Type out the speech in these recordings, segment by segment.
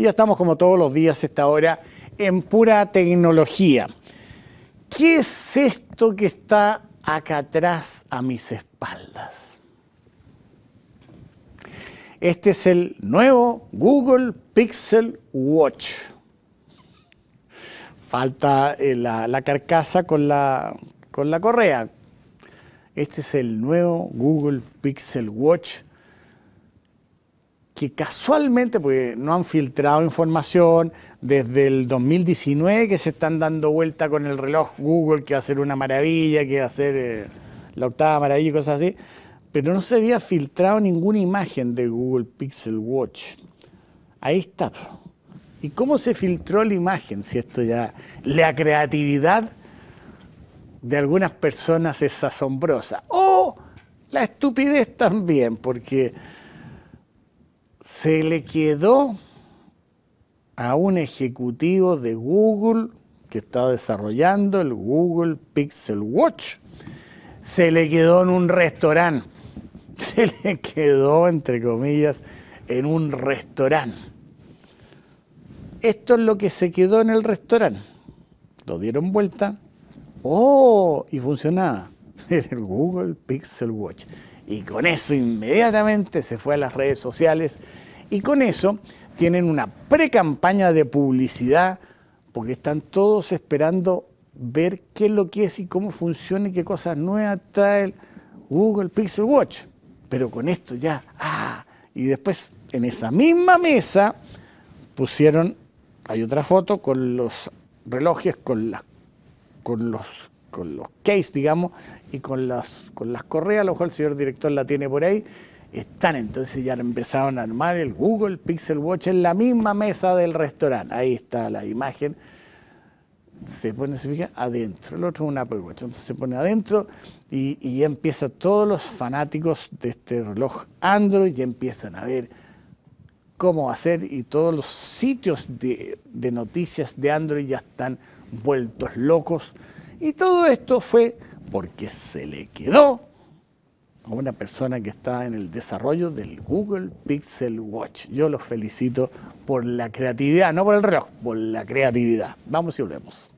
Y ya estamos como todos los días esta hora en pura tecnología. ¿Qué es esto que está acá atrás a mis espaldas? Este es el nuevo Google Pixel Watch. Falta eh, la, carcasa con la, con la correa. Este es el nuevo Google Pixel Watch que casualmente, porque no han filtrado información, desde el 2019 que se están dando vuelta con el reloj Google, que va a ser una maravilla, que va a ser eh, la octava maravilla y cosas así, pero no se había filtrado ninguna imagen de Google Pixel Watch. Ahí está. ¿Y cómo se filtró la imagen? Si esto ya. La creatividad de algunas personas es asombrosa. O la estupidez también, porque se le quedó a un ejecutivo de Google que estaba desarrollando el Google Pixel Watch. Se le quedó en un restaurante. Se le quedó, entre comillas, en un restaurante. Esto es lo que se quedó en el restaurante. Lo dieron vuelta. ¡Oh! Y funcionaba. el Google Pixel Watch. Y con eso inmediatamente se fue a las redes sociales y con eso tienen una pre-campaña de publicidad porque están todos esperando ver qué es lo que es y cómo funciona y qué cosas nuevas trae el Google Pixel Watch. Pero con esto ya, ah, y después en esa misma mesa pusieron, hay otra foto con los relojes, con, las, con los con los case, digamos, y con las, con las correas, a lo mejor el señor director la tiene por ahí, están entonces ya empezaron a armar el Google Pixel Watch en la misma mesa del restaurante. Ahí está la imagen. Se pone, se fija, adentro. El otro es un Apple Watch. Entonces se pone adentro y, ya empiezan todos los fanáticos de este reloj Android ya empiezan a ver cómo hacer y todos los sitios de, de noticias de Android ya están vueltos locos y todo esto fue porque se le quedó a una persona que está en el desarrollo del Google Pixel Watch. Yo los felicito por la creatividad, no por el reloj, por la creatividad. Vamos y volvemos.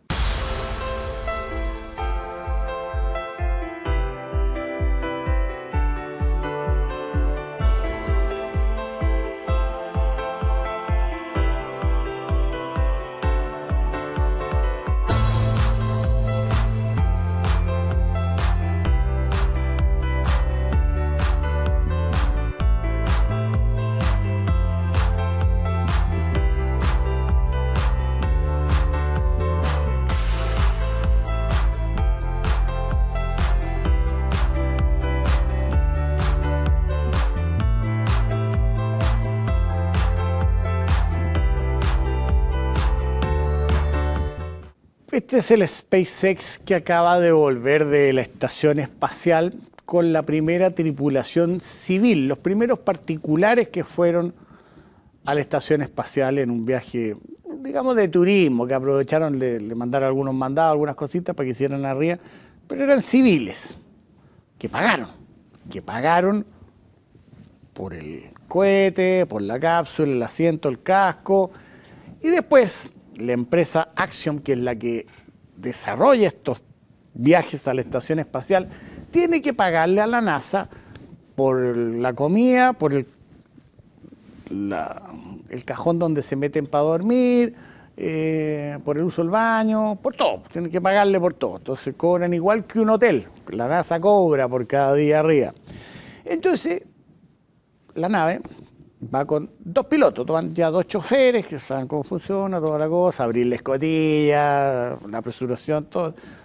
Este es el SpaceX que acaba de volver de la estación espacial con la primera tripulación civil, los primeros particulares que fueron a la estación espacial en un viaje, digamos, de turismo, que aprovecharon, de le algunos mandados, algunas cositas para que hicieran arriba, pero eran civiles, que pagaron, que pagaron por el cohete, por la cápsula, el asiento, el casco, y después la empresa Axiom, que es la que desarrolla estos viajes a la estación espacial tiene que pagarle a la NASA por la comida, por el, el cajón donde se meten para dormir, eh, por el uso del baño, por todo, Tiene que pagarle por todo. Entonces cobran igual que un hotel, la NASA cobra por cada día arriba. Entonces, la nave va con dos pilotos, ya dos choferes que saben cómo funciona toda la cosa, abrir la escotilla, la apresuración,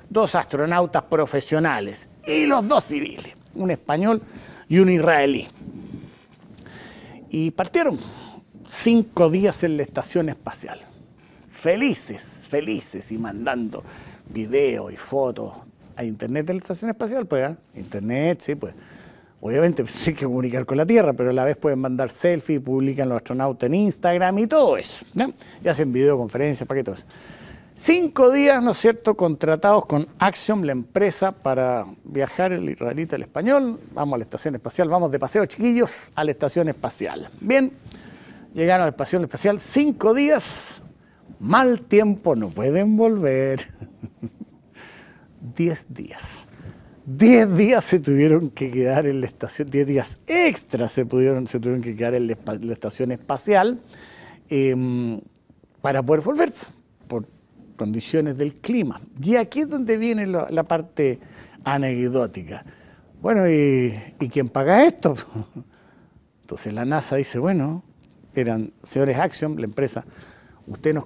Dos astronautas profesionales y los dos civiles, un español y un israelí. Y partieron cinco días en la estación espacial, felices, felices y mandando videos y fotos a internet de la estación espacial, pues, ¿ah? internet, sí, pues. Obviamente pues, hay que comunicar con la Tierra, pero a la vez pueden mandar selfies, publican los astronautas en Instagram y todo eso. Y hacen videoconferencias, paquetes. Cinco días, ¿no es cierto?, contratados con Axiom, la empresa, para viajar el israelita, el español. Vamos a la estación espacial, vamos de paseo, chiquillos, a la estación espacial. Bien, llegaron a la estación espacial, cinco días, mal tiempo, no pueden volver. Diez días. 10 días se tuvieron que quedar en la estación, 10 días extra se, pudieron, se tuvieron que quedar en la, estación espacial em, para poder volver pues, por condiciones del clima. Y aquí es donde viene la, parte anecdótica. Bueno, ¿y, quién paga esto? Entonces la NASA dice, bueno, eran señores Axiom, la empresa, usted nos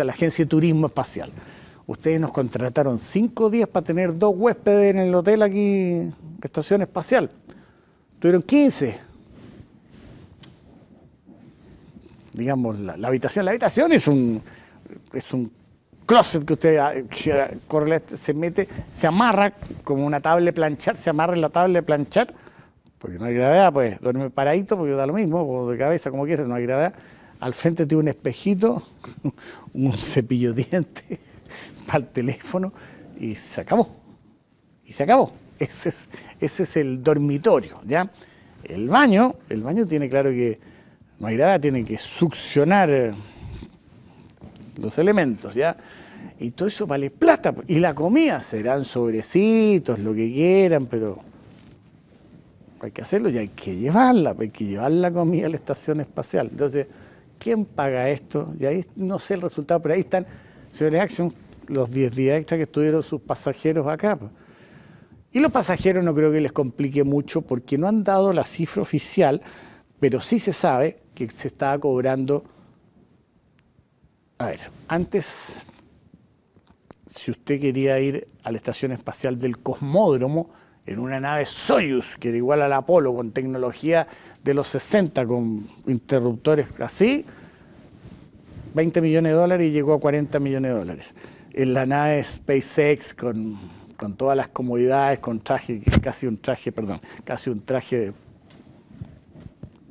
a la Agencia de Turismo Espacial ustedes nos contrataron cinco días para tener dos huéspedes en el hotel aquí, Estación Espacial. Tuvieron 15. Digamos, la, habitación. La habitación es un, es un closet que usted ah, ah, se mete, se amarra como una tabla de planchar, se amarra en la tabla de planchar, porque no hay gravedad, pues duerme paradito, porque da lo mismo, o de cabeza, como quieras, no hay gravedad. Al frente tiene un espejito, un cepillo de dientes para el teléfono y se acabó. Y se acabó. Ese es, ese es el dormitorio, ¿ya? El baño, el baño tiene claro que no tiene que succionar eh, los elementos, ¿ya? Y todo eso vale plata. Pues, y la comida serán sobrecitos, lo que quieran, pero hay que hacerlo y hay que llevarla, pues, hay que llevar la comida a la estación espacial. Entonces, ¿quién paga esto? Y ahí no sé el resultado, pero ahí están, señores Action, los 10 días extra que estuvieron sus pasajeros acá. Y los pasajeros no creo que les complique mucho porque no han dado la cifra oficial, pero sí se sabe que se estaba cobrando. A ver, antes, si usted quería ir a la Estación Espacial del Cosmódromo, en una nave Soyuz, que era igual al Apolo, con tecnología de los 60, con interruptores así, 20 millones de dólares y llegó a 40 millones de dólares en la nave SpaceX con, todas las comodidades, con traje, casi un traje, perdón, casi un traje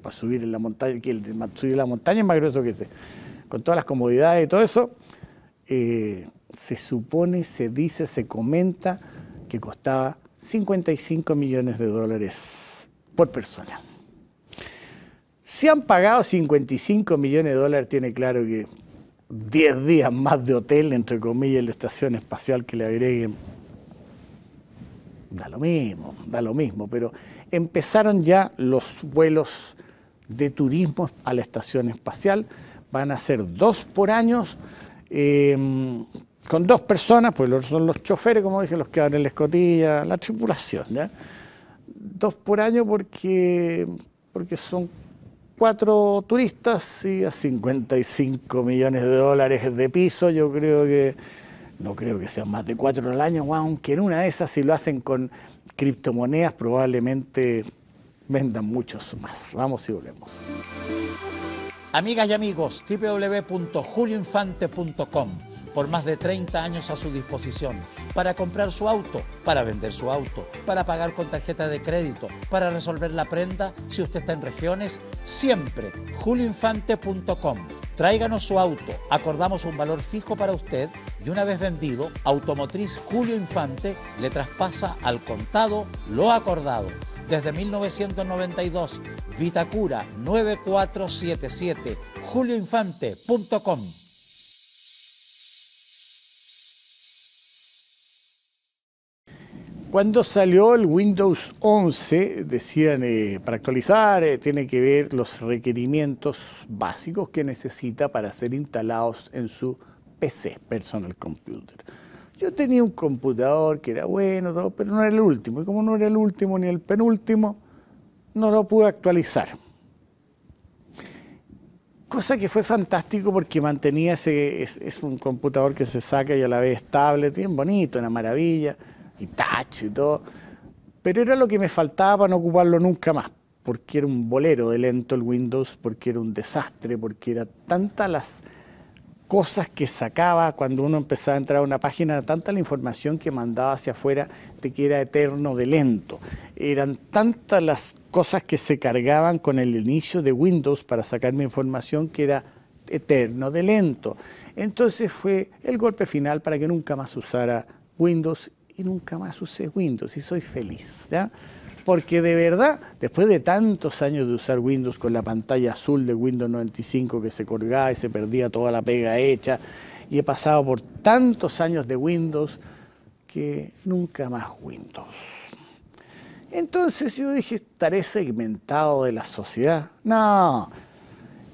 para subir en la montaña, que el, subir la montaña es más grueso que ese, con todas las comodidades y todo eso, eh, se supone, se dice, se comenta que costaba 55 millones de dólares por persona. Si han pagado 55 millones de dólares, tiene claro que 10 días más de hotel, entre comillas, en la estación espacial que le agreguen. Da lo mismo, da lo mismo, pero empezaron ya los vuelos de turismo a la estación espacial. Van a ser dos por año, em, con dos personas, pues son los choferes, como dije, los que abren la escotilla, la tripulación. Dos por año porque, porque son cuatro turistas y a 55 millones de dólares de piso, yo creo que no creo que sean más de cuatro al año, aunque en una de esas si lo hacen con criptomonedas probablemente vendan muchos más. Vamos y volvemos. Amigas y amigos, www.julioinfante.com por más de 30 años a su disposición para comprar su auto, para vender su auto, para pagar con tarjeta de crédito, para resolver la prenda si usted está en regiones, siempre julioinfante.com. Tráiganos su auto, acordamos un valor fijo para usted y una vez vendido, Automotriz Julio Infante le traspasa al contado lo acordado. Desde 1992, Vitacura 9477, julioinfante.com. Cuando salió el Windows 11, decían, eh, para actualizar, eh, tiene que ver los requerimientos básicos que necesita para ser instalados en su PC, Personal Computer. Yo tenía un computador que era bueno, todo, pero no era el último. Y como no era el último ni el penúltimo, no lo pude actualizar. Cosa que fue fantástico porque mantenía ese, es, un computador que se saca y a la vez estable, bien bonito, una maravilla y y todo, pero era lo que me faltaba para no ocuparlo nunca más, porque era un bolero de lento el Windows, porque era un desastre, porque era tantas las cosas que sacaba cuando uno empezaba a entrar a una página, tanta la información que mandaba hacia afuera de que era eterno de lento. Eran tantas las cosas que se cargaban con el inicio de Windows para sacar mi información que era eterno de lento. Entonces fue el golpe final para que nunca más usara Windows nunca más usé Windows y soy feliz. ¿ya? Porque de verdad, después de tantos años de usar Windows con la pantalla azul de Windows 95 que se colgaba y se perdía toda la pega hecha, y he pasado por tantos años de Windows que nunca más Windows. Entonces yo dije, estaré segmentado de la sociedad. No,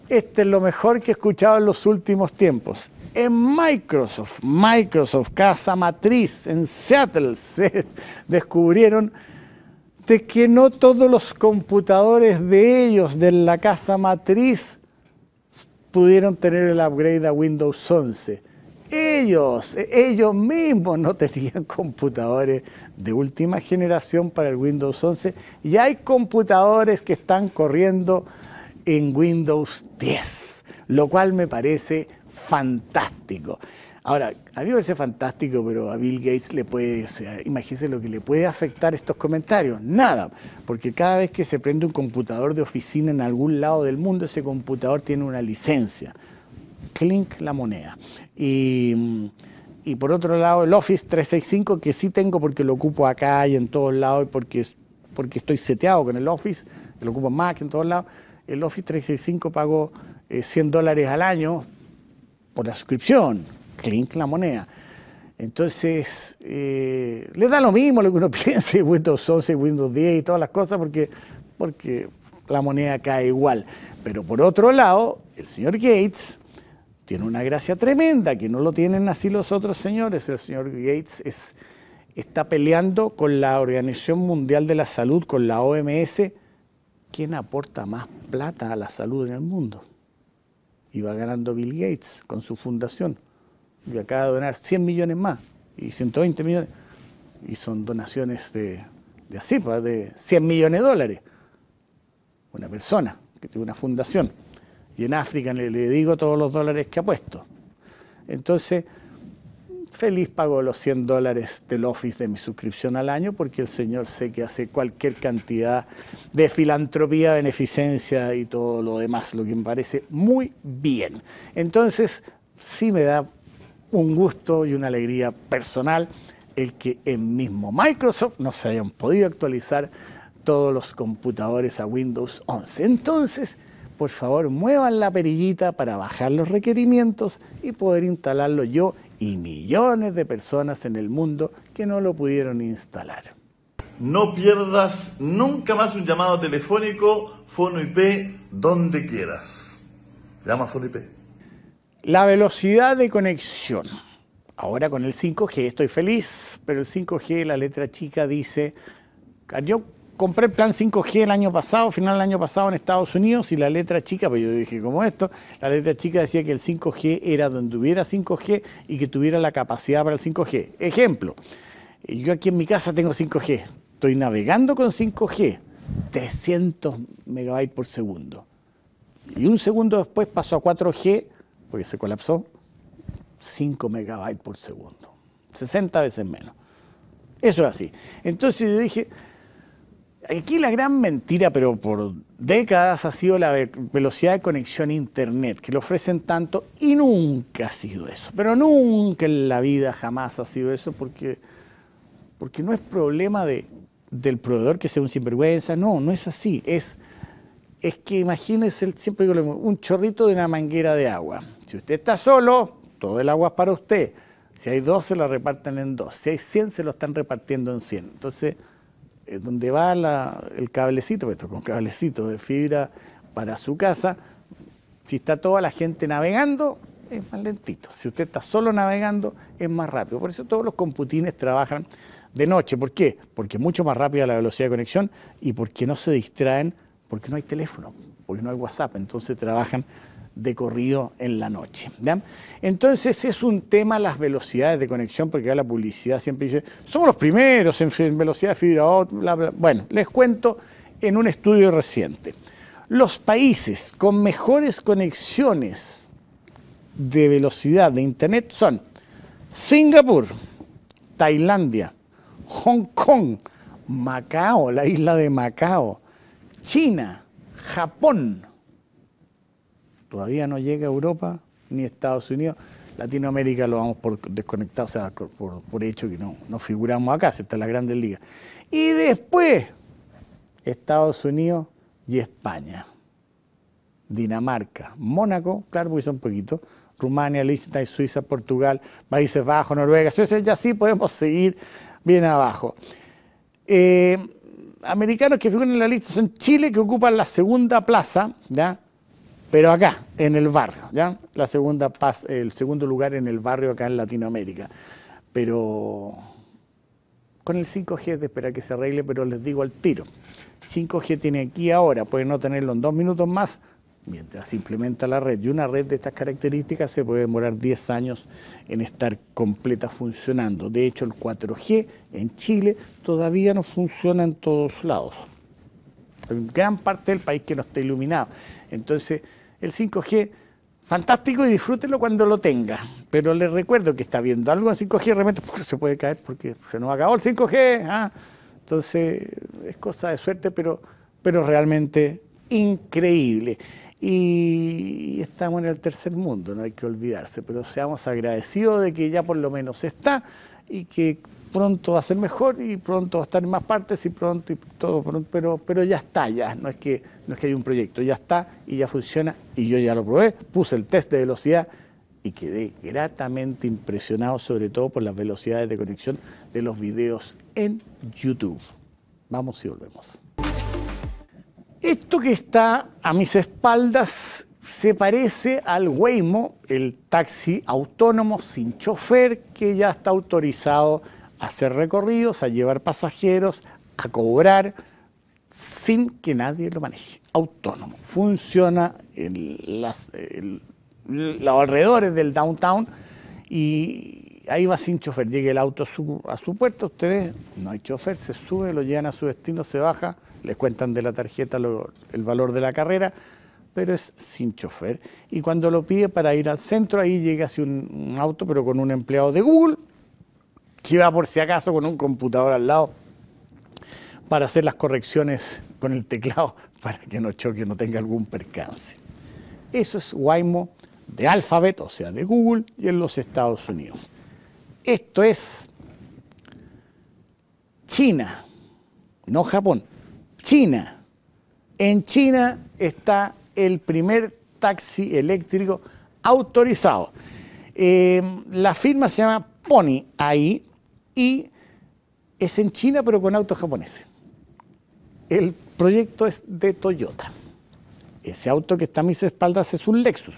este es lo mejor que he escuchado en los últimos tiempos en Microsoft, Microsoft, casa matriz en Seattle, se descubrieron de que no todos los computadores de ellos, de la casa matriz, pudieron tener el upgrade a Windows 11. Ellos, e-, ellos mismos no tenían computadores de última generación para el Windows 11 y hay computadores que están corriendo en Windows 10, lo cual me parece fantástico. Ahora, a mí me parece fantástico, pero a Bill Gates le puede, lo que le puede afectar estos comentarios. Nada, porque cada vez que se prende un computador de oficina en algún lado del mundo, ese computador tiene una licencia. Clink la moneda. Y, por otro lado, el Office 365, que sí tengo porque lo ocupo acá y en todos lados, y porque, porque estoy seteado con el Office, lo ocupo más Mac en todos lados el Office 365 pagó 100 eh, dólares al año por la suscripción, clink la moneda. Entonces, eh, le da lo mismo lo que uno piense, Windows 11, Windows 10 y todas las cosas, porque, porque la moneda cae igual. Pero por otro lado, el señor Gates tiene una gracia tremenda, que no lo tienen así los otros señores. El señor Gates está peleando con la Organización Mundial de la Salud, con la OMS, ¿quién aporta más plata a la salud en el mundo? Y va ganando Bill Gates con su fundación. Y acaba de donar 100 millones más y 120 millones. Y son donaciones de, así, pues, de 100 millones de dólares. Una persona que tiene una fundación. Y en África le, le digo todos los dólares que ha puesto. Entonces, feliz pago los 100 dólares del Office de mi suscripción al año porque el señor sé que hace cualquier cantidad de filantropía, beneficencia y todo lo demás, lo que me parece muy bien. Entonces, sí me da un gusto y una alegría personal el que en mismo Microsoft no se hayan podido actualizar todos los computadores a Windows 11. Entonces, por favor muevan la perillita para bajar los requerimientos y poder instalarlo yo y millones de personas en el mundo que no lo pudieron instalar. No pierdas nunca más un llamado telefónico Fono IP donde quieras. Llama Fono IP. La velocidad de conexión. Ahora con el 5G estoy feliz, pero el 5G, la letra chica dice, compré el plan 5G el año pasado, final del año pasado en Estados Unidos, y la letra chica, pues yo dije, como esto? La letra chica decía que el 5G era donde hubiera 5G y que tuviera la capacidad para el 5G. Ejemplo, yo aquí en mi casa tengo 5G, estoy navegando con 5G, 300 megabytes por segundo. Y un segundo después pasó a 4G, porque se colapsó, 5 megabytes por segundo, 60 veces menos. Eso es así. Entonces yo dije, Aquí la gran mentira, pero por décadas, ha sido la velocidad de conexión a Internet, que le ofrecen tanto y nunca ha sido eso. Pero nunca en la vida jamás ha sido eso porque, porque no es problema de, del proveedor que sea un sinvergüenza, no, no es así. Es, es que imagínese, siempre digo un chorrito de una manguera de agua. Si usted está solo, todo el agua es para usted. Si hay dos, se la reparten en dos. Si hay 100, se lo están repartiendo en 100. Entonces, donde va el cablecito, esto con cablecito de fibra para su casa, si está toda la gente navegando, es más lentito. Si usted está solo navegando, es más rápido. Por eso todos los computines trabajan de noche. ¿Por qué? Porque es mucho más rápida la velocidad de conexión y porque no se distraen, porque no hay teléfono, porque no hay WhatsApp. Entonces trabajan de corrido en la noche. Entonces es un tema las velocidades de conexión, porque la publicidad siempre dice, somos los primeros en velocidad de fibra Bueno, les cuento en un estudio reciente. Los países con mejores conexiones de velocidad de Internet son Singapur, Tailandia, Hong Kong, Macao, la isla de Macao, China, Japón, Todavía no llega a Europa ni Estados Unidos. Latinoamérica lo vamos por desconectado, o sea, por, hecho que no, figuramos acá, se está en las grandes Liga. Y después, Estados Unidos y España. Dinamarca, Mónaco, claro, porque son poquitos, Rumania, Liechtenstein, Suiza, Portugal, Países Bajos, Noruega, Suecia, ya sí podemos seguir bien abajo. Eh, americanos que figuran en la lista son Chile, que ocupan la segunda plaza, ¿ya? pero acá, en el barrio, ¿ya? La segunda paz, el segundo lugar en el barrio acá en Latinoamérica. Pero con el 5G es de esperar que se arregle, pero les digo al tiro. 5G tiene aquí ahora, puede no tenerlo en dos minutos más, mientras se implementa la red. Y una red de estas características se puede demorar 10 años en estar completa funcionando. De hecho, el 4G en Chile todavía no funciona en todos lados. Hay gran parte del país que no está iluminado. Entonces, el 5G fantástico y disfrútenlo cuando lo tenga. Pero les recuerdo que está viendo algo en 5G realmente se puede caer porque se nos acabó el 5G. Ah. Entonces es cosa de suerte, pero, pero realmente increíble. Y estamos en el tercer mundo, no hay que olvidarse, pero seamos agradecidos de que ya por lo menos está y que pronto va a ser mejor y pronto va a estar en más partes y pronto y todo pero, pero ya está, ya, no es, que, no es que hay un proyecto, ya está y ya funciona y yo ya lo probé, puse el test de velocidad y quedé gratamente impresionado sobre todo por las velocidades de conexión de los videos en YouTube. Vamos y volvemos. Esto que está a mis espaldas se parece al Waymo, el taxi autónomo sin chofer que ya está autorizado hacer recorridos, a llevar pasajeros, a cobrar, sin que nadie lo maneje. Autónomo. Funciona en, las, los alrededores del downtown y ahí va sin chofer. Llega el auto a su, puerta, puerto, ustedes, no hay chofer, se sube, lo llevan a su destino, se baja, les cuentan de la tarjeta el valor de la carrera, pero es sin chofer. Y cuando lo pide para ir al centro, ahí llega así un auto, pero con un empleado de Google que va por si acaso con un computador al lado para hacer las correcciones con el teclado para que no choque, no tenga algún percance. Eso es Waymo de Alphabet, o sea, de Google y en los Estados Unidos. Esto es China, no Japón, China. En China está el primer taxi eléctrico autorizado. Eh, la firma se llama Pony ahí y es en China pero con autos japoneses. El proyecto es de Toyota. Ese auto que está a mis espaldas es un Lexus.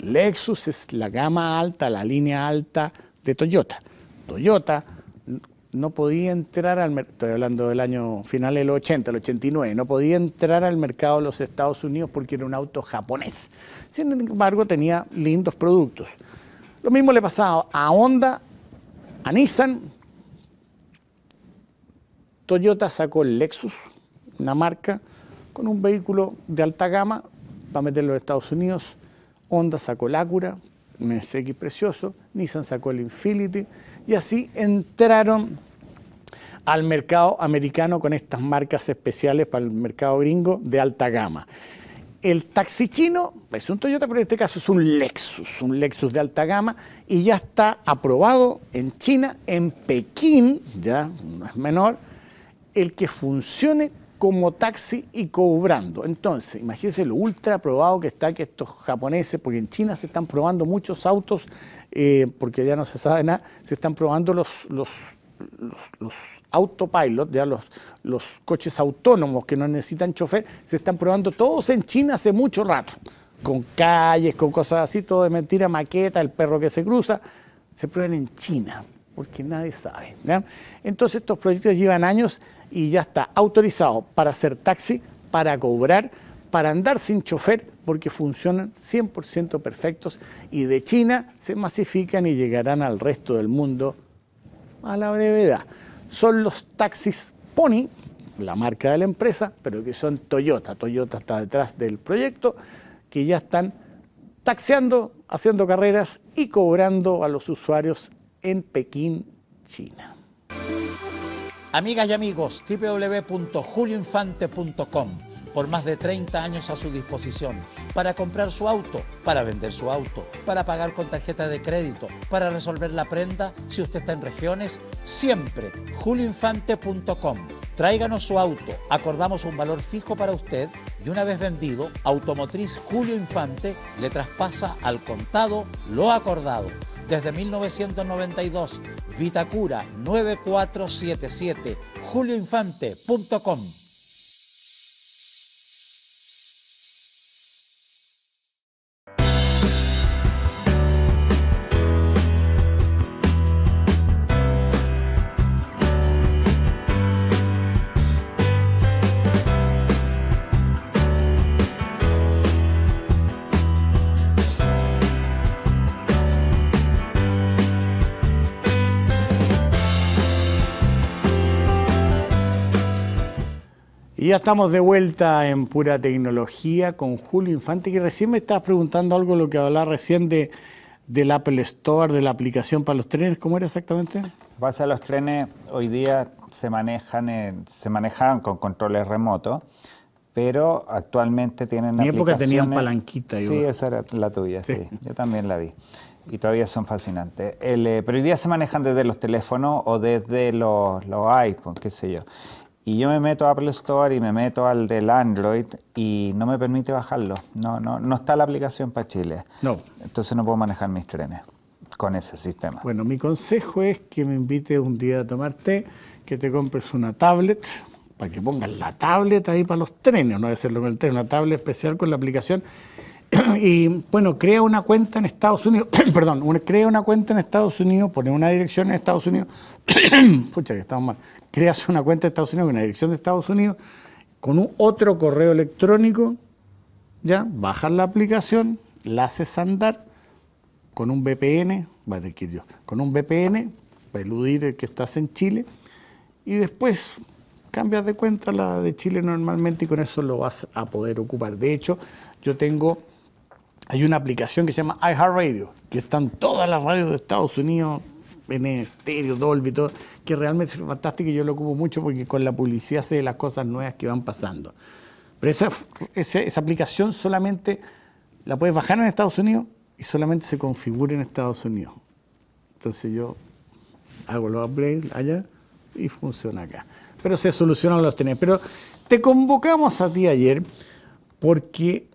Lexus es la gama alta, la línea alta de Toyota. Toyota no podía entrar al mercado, estoy hablando del año final del 80, el 89, no podía entrar al mercado de los Estados Unidos porque era un auto japonés. Sin embargo, tenía lindos productos. Lo mismo le pasaba a Honda, a Nissan Toyota sacó el Lexus, una marca, con un vehículo de alta gama para meterlo en Estados Unidos. Honda sacó el Acura, MSX precioso, Nissan sacó el Infinity y así entraron al mercado americano con estas marcas especiales para el mercado gringo de alta gama. El taxi chino es un Toyota, pero en este caso es un Lexus, un Lexus de alta gama y ya está aprobado en China, en Pekín, ya no es menor, el que funcione como taxi y cobrando. Entonces, imagínense lo ultra probado que está que estos japoneses, porque en China se están probando muchos autos, eh, porque ya no se sabe nada, se están probando los, los, los, autopilot, ya los, los coches autónomos que no necesitan chofer, se están probando todos en China hace mucho rato, con calles, con cosas así, todo de mentira, maqueta, el perro que se cruza, se prueban en China, porque nadie sabe. Entonces, estos proyectos llevan años y ya está autorizado para hacer taxi, para cobrar, para andar sin chofer, porque funcionan 100% perfectos y de China se masifican y llegarán al resto del mundo a la brevedad. Son los taxis Pony, la marca de la empresa, pero que son Toyota. Toyota está detrás del proyecto, que ya están taxeando, haciendo carreras y cobrando a los usuarios en Pekín, China. Amigas y amigos, www.julioinfante.com por más de 30 años a su disposición para comprar su auto, para vender su auto, para pagar con tarjeta de crédito, para resolver la prenda si usted está en regiones, siempre julioinfante.com. Tráiganos su auto, acordamos un valor fijo para usted y una vez vendido, Automotriz Julio Infante le traspasa al contado lo acordado desde 1992. Vitacura 9477, julioinfante.com. Y ya estamos de vuelta en pura tecnología con Julio Infante, que recién me estabas preguntando algo, lo que hablaba recién de, del Apple Store, de la aplicación para los trenes. ¿Cómo era exactamente? a los trenes hoy día se manejan se manejaban con controles remotos, pero actualmente tienen. En mi época tenían palanquita. Sí, esa era la tuya, sí. Yo también la vi. Y todavía son fascinantes. Eh, pero hoy día se manejan desde los teléfonos o desde los, los iPhones, qué sé yo. Y yo me meto a Apple Store y me meto al del Android y no me permite bajarlo. No, no, no está la aplicación para Chile. No. Entonces no puedo manejar mis trenes con ese sistema. Bueno, mi consejo es que me invite un día a tomar té, que te compres una tablet, para que pongas la tablet ahí para los trenes, no hacerlo que el tren, una tablet especial con la aplicación y bueno, crea una cuenta en Estados Unidos, perdón, crea una cuenta en Estados Unidos, pone una dirección en Estados Unidos, pucha que estamos mal, creas una cuenta en Estados Unidos, una dirección de Estados Unidos, con un otro correo electrónico, ya, bajas la aplicación, la haces andar con un VPN, va que con un VPN, para eludir el que estás en Chile, y después cambias de cuenta la de Chile normalmente y con eso lo vas a poder ocupar. De hecho, yo tengo hay una aplicación que se llama iHeartRadio, que están todas las radios de Estados Unidos en estéreo, Dolby, todo, que realmente es fantástico y yo lo ocupo mucho porque con la publicidad sé las cosas nuevas que van pasando. Pero esa, esa, aplicación solamente la puedes bajar en Estados Unidos y solamente se configura en Estados Unidos. Entonces yo hago los upgrades allá y funciona acá. Pero se solucionan los tenés. Pero te convocamos a ti ayer porque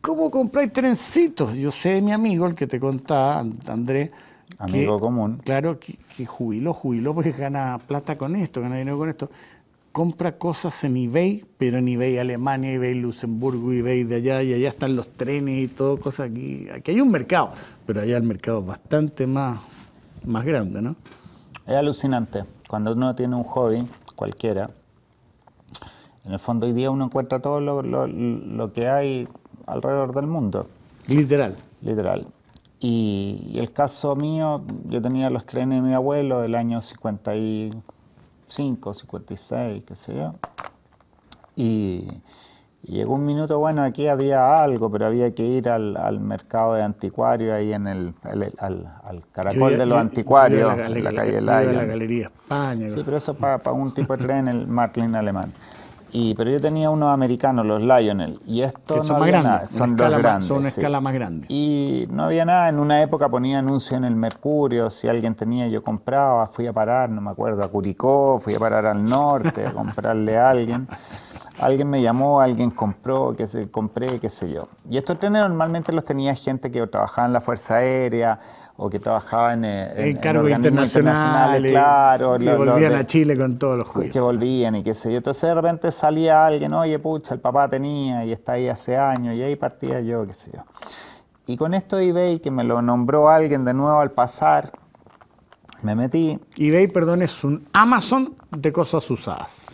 ¿Cómo compráis trencitos? Yo sé de mi amigo, el que te contaba, Andrés. Amigo común. Claro, que, jubiló, jubiló porque gana plata con esto, gana dinero con esto. Compra cosas en eBay, pero en eBay Alemania, eBay Luxemburgo, eBay de allá, y allá están los trenes y todo, cosas aquí. Aquí hay un mercado, pero allá el mercado es bastante más, más grande, ¿no? Es alucinante. Cuando uno tiene un hobby, cualquiera, en el fondo hoy día uno encuentra todo lo que hay alrededor del mundo. Literal. Literal. Y, el caso mío, yo tenía los trenes de mi abuelo del año 55, 56, qué sé yo. Y, llegó un minuto, bueno, aquí había algo, pero había que ir al, al mercado de anticuario ahí en el, al, caracol de los anticuarios, la, en la, la, la calle la Galería España. Sí, pero eso para un tipo de tren, el Martin alemán. Y, pero yo tenía unos americanos, los Lionel, y estos son no más son los escala, grandes, son una escala más grande. Y no había nada, en una época ponía anuncio en el Mercurio, si alguien tenía yo compraba, fui a parar, no me acuerdo, a Curicó, fui a parar al norte a comprarle a alguien. Alguien me llamó, alguien compró, que se, compré, qué sé yo. Y estos trenes normalmente los tenía gente que trabajaba en la Fuerza Aérea o que trabajaba en, el eh, en claro. Que volvían a Chile con todos los jueces. Que volvían y qué sé yo. Entonces de repente salía alguien, oye, pucha, el papá tenía y está ahí hace años y ahí partía yo, qué sé yo. Y con esto de eBay, que me lo nombró alguien de nuevo al pasar, me metí. eBay, perdón, es un Amazon de cosas usadas.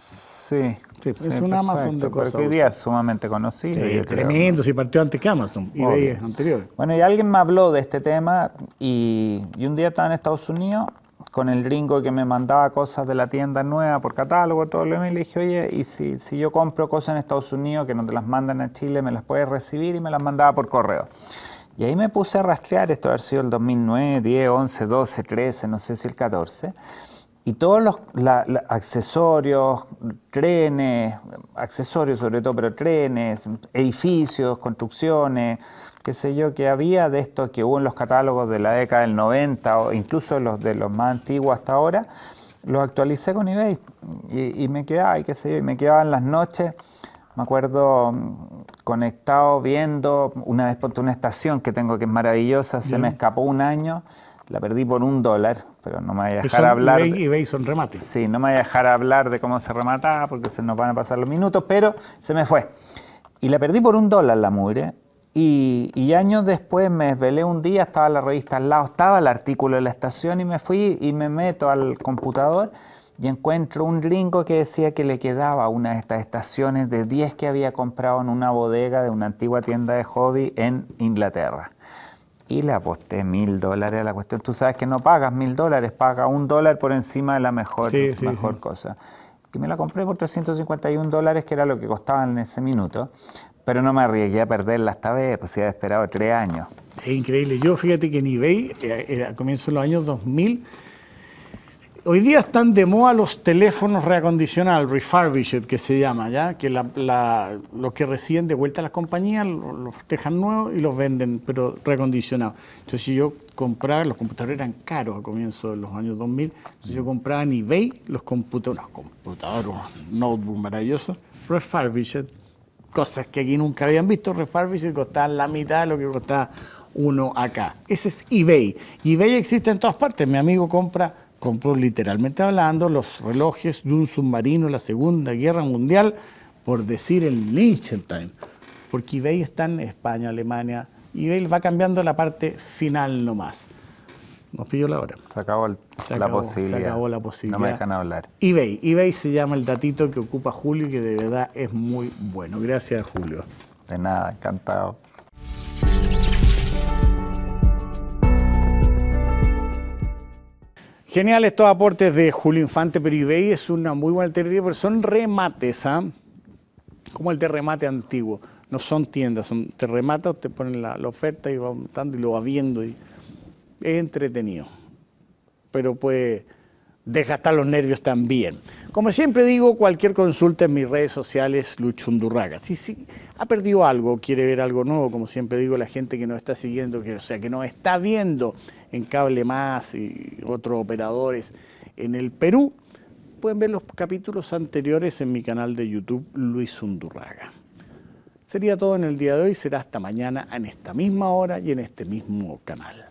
Sí es un Amazon de cosas. Porque hoy día es sumamente conocido. tremendo, si partió antes que Amazon, y de anterior. Bueno, y alguien me habló de este tema y, y, un día estaba en Estados Unidos con el gringo que me mandaba cosas de la tienda nueva por catálogo, todo lo demás, y le dije, oye, y si, si yo compro cosas en Estados Unidos que no te las mandan a Chile, me las puedes recibir y me las mandaba por correo. Y ahí me puse a rastrear, esto haber sido el 2009, 10, 11, 12, 13, no sé si el 14. Y todos los accesorios, trenes, accesorios sobre todo, pero trenes, edificios, construcciones, qué sé yo, que había de estos que hubo en los catálogos de la década del 90 o incluso los de los más antiguos hasta ahora, los actualicé con eBay y, me quedaba, y qué sé yo, y me quedaba en las noches me acuerdo conectado viendo, una vez ponte una estación que tengo que es maravillosa, se me escapó un año, la perdí por un dólar, pero no me voy a dejar hablar. Sí, no me voy a dejar hablar de cómo se remataba porque se nos van a pasar los minutos, pero se me fue. Y la perdí por un dólar la mugre. Y, años después me desvelé un día, estaba la revista al lado, estaba el artículo de la estación y me fui y me meto al computador y encuentro un gringo que decía que le quedaba una de estas estaciones de 10 que había comprado en una bodega de una antigua tienda de hobby en Inglaterra y le aposté mil dólares a la cuestión. Tú sabes que no pagas mil dólares, pagas un dólar por encima de la mejor, mejor cosa. Y me la compré por 351 dólares, que era lo que costaba en ese minuto. Pero no me arriesgué a perderla esta vez, pues había esperado tres años. Es increíble. Yo fíjate que en eBay, eh, eh, a comienzos de los años 2000, Hoy día están de moda los teléfonos reacondicionados, refurbished, que se llama, ¿ya? Que los que reciben de vuelta a las compañías los, dejan nuevos y los venden, pero reacondicionados. Entonces, si yo compraba, los computadores eran caros a comienzos de los años 2000, entonces yo compraba en eBay los computadores, unos computadores, notebooks maravillosos, refurbished, cosas que aquí nunca habían visto, refurbished costaban la mitad de lo que costaba uno acá. Ese es eBay. eBay existe en todas partes, mi amigo compra compró literalmente hablando los relojes de un submarino en la Segunda Guerra Mundial, por decir el Liechtenstein, porque eBay está en España, Alemania, eBay va cambiando la parte final nomás. Nos pilló la hora. Se acabó, se acabó, la posibilidad. Se acabó la posibilidad. No me dejan hablar. eBay. eBay se llama el datito que ocupa Julio y que de verdad es muy bueno. Gracias, Julio. De nada, encantado. Genial estos aportes de Julio Infante eBay es una muy buena alternativa, pero son remates, ¿ah? Como el de remate antiguo. No son tiendas, son, te remata, te ponen la, oferta y va montando y lo va viendo. Y, es entretenido, pero puede desgastar los nervios también. Como siempre digo, cualquier consulta en mis redes sociales, Luchundurraga. Si, si ha perdido algo, quiere ver algo nuevo, como siempre digo, la gente que nos está siguiendo, o sea, que nos está viendo en Cable Más y otros operadores en el Perú, pueden ver los capítulos anteriores en mi canal de YouTube Luis Undurraga. Sería todo en el día de hoy, será hasta mañana en esta misma hora y en este mismo canal.